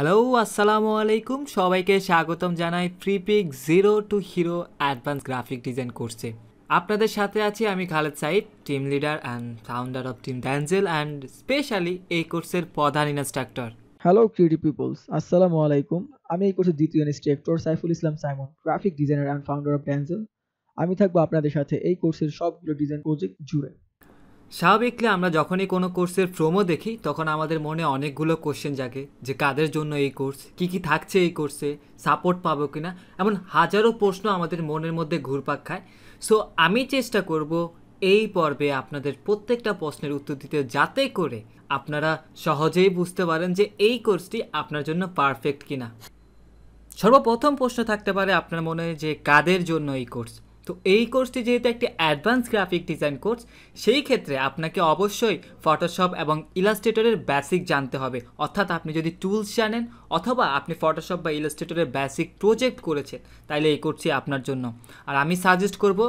hello আসসালামু আলাইকুম সবাইকে স্বাগতম জানাই Freepik zero to hero advance graphic design কোর্সে আপনাদের সাথে আছি আমি Khaled Saeed team leader and founder of team Danzel and specially এই কোর্সের প্রধান ইনস্ট্রাক্টর হ্যালো ক্রিডি পিপলস আসসালামু আলাইকুম আমি এই কোর্সের দ্বিতীয় instructor Saiful Islam Saimon graphic designer and founder of Danzel আমি থাকবো আপনাদের সাথে এই কোর্সের সবগুলো ডিজাইন প্রজেক্ট জুড়ে স্বাভাবিকলে আমরা যখনই কোনো কোর্সের প্রোমো দেখি তখন আমাদের মনে অনেকগুলো কোশ্চেন জাগে যে কাদের জন্য এই কোর্স কি কি থাকছে এই কোর্সে সাপোর্ট পাবো কি না এমন হাজারো প্রশ্ন আমাদের মনের মধ্যে ঘুরপাক খায় সো আমি চেষ্টা করব এই পর্বে আপনাদের প্রত্যেকটা প্রশ্নের উত্তর দিতে যাতে করে আপনারা সহজেই বুঝতে পারেন যে এই কোর্সটি আপনার জন্য পারফেক্ট কিনা সর্বপ্রথম প্রশ্ন থাকতে পারে আপনার মনে যে কাদের জন্য এই কোর্স তো এই কোর্সটি যেহেতু একটি অ্যাডভান্স গ্রাফিক ডিজাইন কোর্স সেই ক্ষেত্রে আপনাকে অবশ্যই ফটোশপ এবং ইলাস্ট্রেটরের বেসিক জানতে হবে অর্থাৎ আপনি যদি টুলস জানেন অথবা আপনি ফটোশপ বা ইলাস্ট্রেটরের বেসিক প্রজেক্ট করেছেন তাহলে এই কোর্সটি আপনার জন্য আর আমি সাজেস্ট করব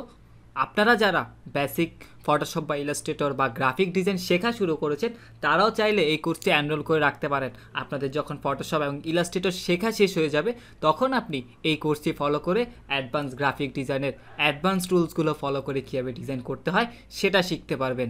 আপনারা যারা বেসিক ফটোশপ বা ইলাস্ট্রেটর বা গ্রাফিক ডিজাইন শেখা শুরু করেছেন তারাও চাইলে এই কোর্সটি অ্যানরোল করে রাখতে পারেন আপনাদের যখন ফটোশপ এবং ইলাস্ট্রেটর শেখা শেষ হয়ে যাবে তখন আপনি এই কোর্সটি ফলো করে অ্যাডভান্স গ্রাফিক ডিজাইনের অ্যাডভান্স টুলসগুলো ফলো করে কীভাবে ডিজাইন করতে হয় সেটা শিখতে পারবেন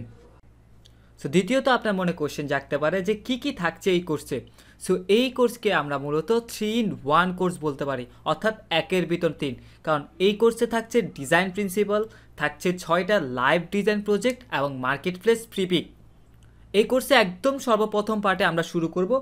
সো দ্বিতীয়ত আপনার মনে কোশ্চেন জাগতে পারে যে কি কি থাকছে এই কোর্সে সো এই কোর্সকে আমরা মূলত থ্রি ইন ওয়ান কোর্স বলতে পারি অর্থাৎ একের ভিতর তিন কারণ এই কোর্সে থাকছে ডিজাইন প্রিন্সিপাল থাকছে ছয়টা লাইভ ডিজাইন প্রজেক্ট এবং মার্কেট প্লেস ফ্রিপিক এই কোর্সে একদম সর্বপ্রথম পার্টে আমরা শুরু করব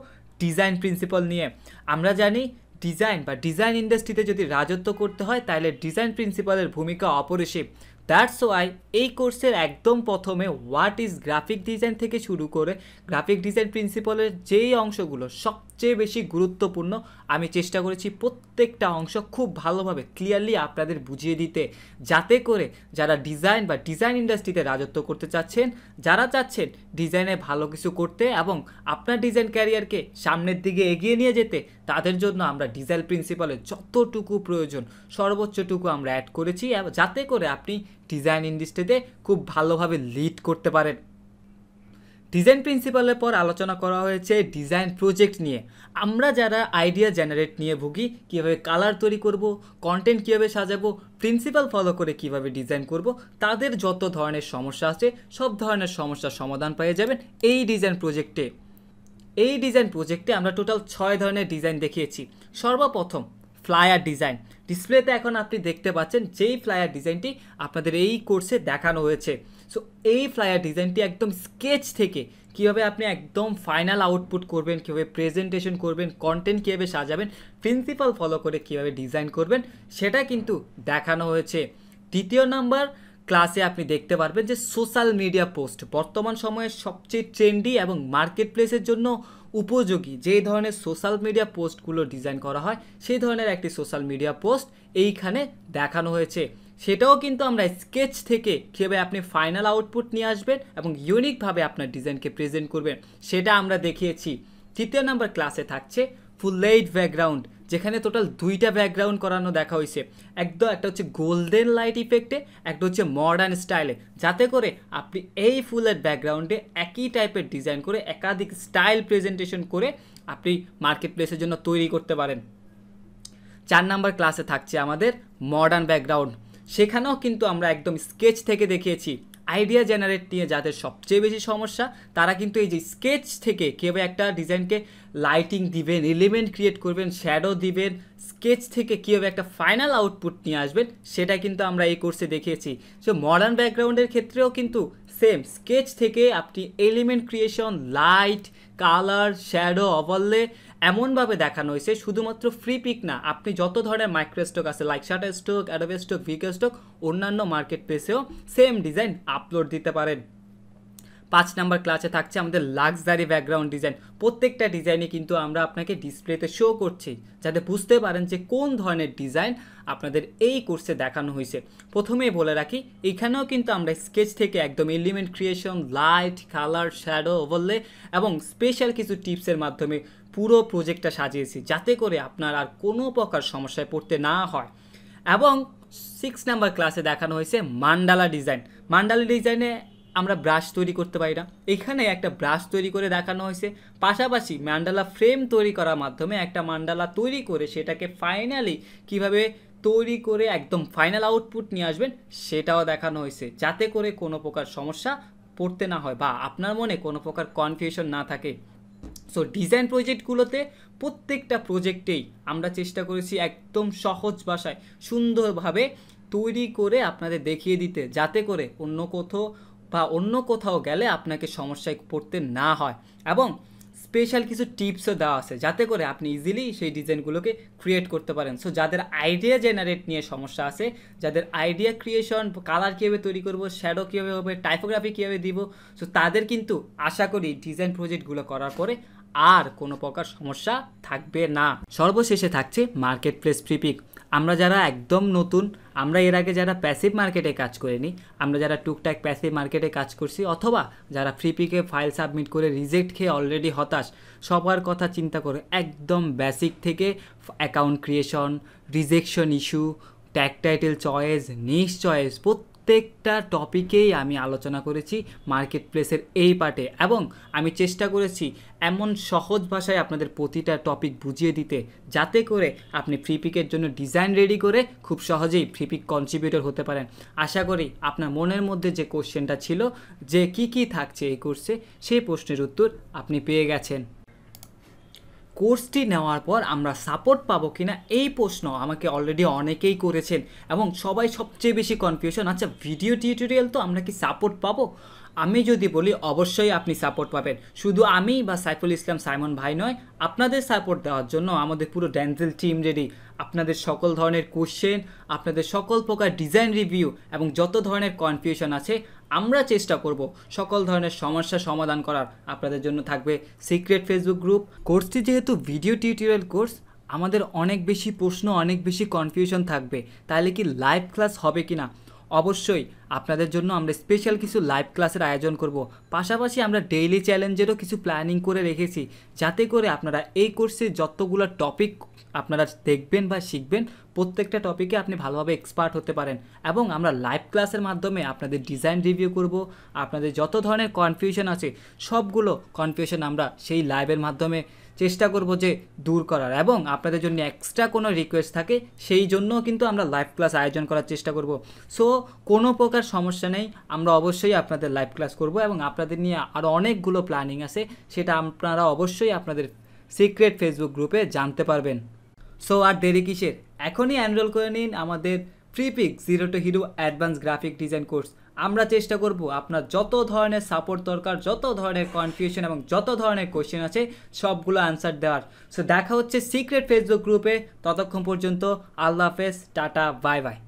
ডিজাইন প্রিন্সিপাল নিয়ে আমরা জানি ডিজাইন বা ডিজাইন ইন্ডাস্ট্রিতে যদি রাজত্ব করতে হয় তাহলে ডিজাইন প্রিন্সিপালের ভূমিকা অপরিসীম দ্যাটস ওয়াই এই কোর্সের একদম প্রথমে হোয়াট ইজ গ্রাফিক ডিজাইন থেকে শুরু করে গ্রাফিক ডিজাইন প্রিন্সিপালের যেই অংশগুলো সব সবচেয়ে বেশি গুরুত্বপূর্ণ আমি চেষ্টা করেছি প্রত্যেকটা অংশ খুব ভালোভাবে ক্লিয়ারলি আপনাদের বুঝিয়ে দিতে যাতে করে যারা ডিজাইন বা ডিজাইন ইন্ডাস্ট্রিতে রাজত্ব করতে চাচ্ছেন যারা চাচ্ছেন ডিজাইনে ভালো কিছু করতে এবং আপনার ডিজাইন ক্যারিয়ারকে সামনের দিকে এগিয়ে নিয়ে যেতে তাদের জন্য আমরা ডিজাইন প্রিন্সিপালের যতটুকু প্রয়োজন সর্বোচ্চটুকু আমরা অ্যাড করেছি যাতে করে আপনি ডিজাইন ইন্ডাস্ট্রিতে খুব ভালোভাবে লিড করতে পারেন ডিজাইন প্রিন্সিপালের পর আলোচনা করা হয়েছে ডিজাইন প্রজেক্ট নিয়ে আমরা যারা আইডিয়া জেনারেট নিয়ে ভুগি কীভাবে কালার তৈরি করব কন্টেন্ট কীভাবে সাজাবো প্রিন্সিপাল ফলো করে কিভাবে ডিজাইন করব তাদের যত ধরনের সমস্যা আছে সব ধরনের সমস্যার সমাধান পেয়ে যাবেন এই ডিজাইন প্রজেক্টে এই ডিজাইন প্রজেক্টে আমরা টোটাল ছয় ধরনের ডিজাইন দেখিয়েছি সর্বপ্রথম ফ্লায়ার ডিজাইন ডিসপ্লেতে এখন আপনি দেখতে পাচ্ছেন যেই ফ্লায়ার ডিজাইনটি আপনাদের এই কোর্সে দেখানো হয়েছে সো এই ফ্লায়ার ডিজাইনটি একদম স্কেচ থেকে কীভাবে আপনি একদম ফাইনাল আউটপুট করবেন কীভাবে প্রেজেন্টেশন করবেন কন্টেন্ট কীভাবে সাজাবেন প্রিন্সিপাল ফলো করে কীভাবে ডিজাইন করবেন সেটা কিন্তু দেখানো হয়েছে তৃতীয় নাম্বার ক্লাসে আপনি দেখতে পারবেন যে সোশ্যাল মিডিয়া পোস্ট বর্তমান সময়ে সবচেয়ে ট্রেন্ডি এবং মার্কেট প্লেসের জন্য উপযোগী যে ধরনের সোশ্যাল মিডিয়া পোস্টগুলো ডিজাইন করা হয় সেই ধরনের একটি সোশ্যাল মিডিয়া পোস্ট এইখানে দেখানো হয়েছে সেটাও কিন্তু আমরা স্কেচ থেকে কীভাবে আপনি ফাইনাল আউটপুট নিয়ে আসবেন এবং ইউনিকভাবে আপনার ডিজাইনকে প্রেজেন্ট করবেন সেটা আমরা দেখিয়েছি তৃতীয় নাম্বার ক্লাসে থাকছে ফুল লাইট ব্যাকগ্রাউন্ড যেখানে টোটাল দুইটা ব্যাকগ্রাউন্ড করানো দেখা হয়েছে একদম একটা হচ্ছে গোল্ডেন লাইট ইফেক্টে একটা হচ্ছে মডার্ন স্টাইলে যাতে করে আপনি এই ফুলের ব্যাকগ্রাউন্ডে একই টাইপের ডিজাইন করে একাধিক স্টাইল প্রেজেন্টেশন করে আপনি মার্কেট প্লেসের জন্য তৈরি করতে পারেন চার নাম্বার ক্লাসে থাকছে আমাদের মডার্ন ব্যাকগ্রাউন্ড সেখানেও কিন্তু আমরা একদম স্কেচ থেকে দেখিয়েছি আইডিয়া জেনারেট নিয়ে যাদের সবচেয়ে বেশি সমস্যা তারা কিন্তু এই যে স্কেচ থেকে কীভাবে একটা ডিজাইনকে লাইটিং দিবেন এলিমেন্ট ক্রিয়েট করবেন শ্যাডো দিবেন স্কেচ থেকে কীভাবে একটা ফাইনাল আউটপুট নিয়ে আসবেন সেটা কিন্তু আমরা এই কোর্সে দেখিয়েছি সো মডার্ন ব্যাকগ্রাউন্ডের ক্ষেত্রেও কিন্তু সেম স্কেচ থেকে আপনি element creation light colour shadow overlay এমনভাবে দেখানো হয়েছে শুধুমাত্র ফ্রি পিক না আপনি যত ধরনের মাইক্রো স্টক আছে like Shutterstock Adobe stock ভিকে স্টক অন্যান্য মার্কেট প্লেসেও সেম ডিজাইন আপলোড দিতে পারেন পাঁচ নাম্বার ক্লাসে থাকছে আমাদের লাক্সারি ব্যাকগ্রাউন্ড ডিজাইন প্রত্যেকটা ডিজাইনে কিন্তু আমরা আপনাকে ডিসপ্লেতে শো করছি যাতে বুঝতে পারেন যে কোন ধরনের ডিজাইন আপনাদের এই কোর্সে দেখানো হয়েছে প্রথমেই বলে রাখি এখানেও কিন্তু আমরা স্কেচ থেকে একদম element creation light colour shadow overlay এবং স্পেশাল কিছু টিপসের মাধ্যমে পুরো প্রজেক্টটা সাজিয়েছি যাতে করে আপনার আর কোনো প্রকার সমস্যায় পড়তে না হয় এবং সিক্স নাম্বার ক্লাসে দেখানো হয়েছে মান্ডালা ডিজাইন মান্ডালা ডিজাইনে আমরা ব্রাশ তৈরি করতে পারি না এখানে একটা ব্রাশ তৈরি করে দেখানো হয়েছে পাশাপাশি মান্ডালা ফ্রেম তৈরি করার মাধ্যমে একটা মান্ডালা তৈরি করে সেটাকে ফাইনালি কিভাবে তৈরি করে একদম ফাইনাল আউটপুট নিয়ে আসবেন সেটাও দেখানো হয়েছে যাতে করে কোনো প্রকার সমস্যা পড়তে না হয় বা আপনার মনে কোনো প্রকার কনফিউশন না থাকে সো ডিজাইন প্রজেক্টগুলোতে প্রত্যেকটা প্রজেক্টেই আমরা চেষ্টা করেছি একদম সহজ ভাষায় সুন্দরভাবে তৈরি করে আপনাদের দেখিয়ে দিতে যাতে করে অন্য কোথাও বা অন্য কোথাও গেলে আপনাকে সমস্যায় পড়তে না হয় এবং স্পেশাল কিছু টিপসও দেওয়া আছে যাতে করে আপনি ইজিলি সেই ডিজাইনগুলোকে ক্রিয়েট করতে পারেন সো যাদের আইডিয়া জেনারেট নিয়ে সমস্যা আছে যাদের আইডিয়া ক্রিয়েশন কালার কীভাবে তৈরি করব শ্যাডো কীভাবে হবে টাইপোগ্রাফি কীভাবে দিব সো তাদের কিন্তু আশা করি ডিজাইন প্রজেক্টগুলো করার পরে আর কোনো প্রকার সমস্যা থাকবে না সর্বশেষে থাকছে মার্কেট প্লেস ফ্রিপিক আমরা যারা একদম নতুন আমরা এর আগে যারা প্যাসিভ মার্কেটে কাজ করিনি আমরা যারা টুকটাক প্যাসিভ মার্কেটে কাজ করছি অথবা যারা ফ্রিপিকে ফাইল সাবমিট করে রিজেক্ট খেয়ে অলরেডি হতাশ সবার কথা চিন্তা করে একদম বেসিক থেকে account creation rejection issue tag title choice niche choice প্রত্যেকটা টপিকেই আমি আলোচনা করেছি মার্কেট প্লেসের এই পার্টে এবং আমি চেষ্টা করেছি এমন সহজ ভাষায় আপনাদের প্রতিটা টপিক বুঝিয়ে দিতে যাতে করে আপনি ফ্রি পিকের জন্য ডিজাইন রেডি করে খুব সহজেই ফ্রিপিক কন্ট্রিবিউটর হতে পারেন আশা করি আপনার মনের মধ্যে যে কোশ্চেনটা ছিল যে কি কি থাকছে এই কোর্সে সেই প্রশ্নের উত্তর আপনি পেয়ে গেছেন কোর্সটি নেওয়ার পর আমরা সাপোর্ট পাবো কিনা এই প্রশ্ন আমাকে অলরেডি অনেকেই করেছেন এবং সবাই সবচেয়ে বেশি কনফিউশন আচ্ছা ভিডিও টিউটোরিয়াল তো আমরা কি সাপোর্ট পাবো আমি যদি বলি অবশ্যই আপনি সাপোর্ট পাবেন শুধু আমি বা সাইফুল ইসলাম সাইমন ভাই নয় আপনাদের সাপোর্ট দেওয়ার জন্য আমাদের পুরো ড্যান্সেল টিম রেডি আপনাদের সকল ধরনের কোশ্চেন আপনাদের সকল প্রকার ডিজাইন রিভিউ এবং যত ধরনের কনফিউশন আছে আমরা চেষ্টা করব সকল ধরনের সমস্যা সমাধান করার আপনাদের জন্য থাকবে সিক্রেট ফেসবুক গ্রুপ কোর্সটি যেহেতু ভিডিও টিউটোরিয়াল কোর্স আমাদের অনেক বেশি প্রশ্ন অনেক বেশি কনফিউশন থাকবে তাহলে কি লাইভ ক্লাস হবে কি না অবশ্যই আপনাদের জন্য আমরা স্পেশাল কিছু লাইভ ক্লাসের আয়োজন করব পাশাপাশি আমরা ডেইলি চ্যালেঞ্জেরও কিছু প্ল্যানিং করে রেখেছি যাতে করে আপনারা এই কোর্সে যতগুলো টপিক আপনারা দেখবেন বা শিখবেন প্রত্যেকটা টপিকে আপনি ভালোভাবে এক্সপার্ট হতে পারেন এবং আমরা লাইভ ক্লাসের মাধ্যমে আপনাদের ডিজাইন রিভিউ করব আপনাদের যত ধরনের কনফিউশন আছে সবগুলো কনফিউশন আমরা সেই লাইভের মাধ্যমে চেষ্টা করব যে দূর করার এবং আপনাদের জন্য এক্সট্রা কোনো রিকোয়েস্ট থাকে সেই জন্য কিন্তু আমরা লাইভ ক্লাস আয়োজন করার চেষ্টা করব সো কোনো প্রকার সমস্যা নেই আমরা অবশ্যই আপনাদের লাইভ ক্লাস করব এবং আপনাদের নিয়ে আরও অনেকগুলো প্ল্যানিং আছে সেটা আপনারা অবশ্যই আপনাদের সিক্রেট ফেসবুক গ্রুপে জানতে পারবেন সো আর দেরি কিসের এখনই অ্যানরোল করে নিন আমাদের Freepik zero to hero advance graphic design course আমরা চেষ্টা করব আপনার যত ধরনের সাপোর্ট দরকার যত ধরনের কনফিউশন এবং যত ধরনের কোয়েশ্চেন আছে সবগুলো অ্যান্সার দেওয়ার সো দেখা হচ্ছে সিক্রেট ফেসবুক গ্রুপে ততক্ষণ পর্যন্ত আল্লাহ হাফেজ টাটা বাই বাই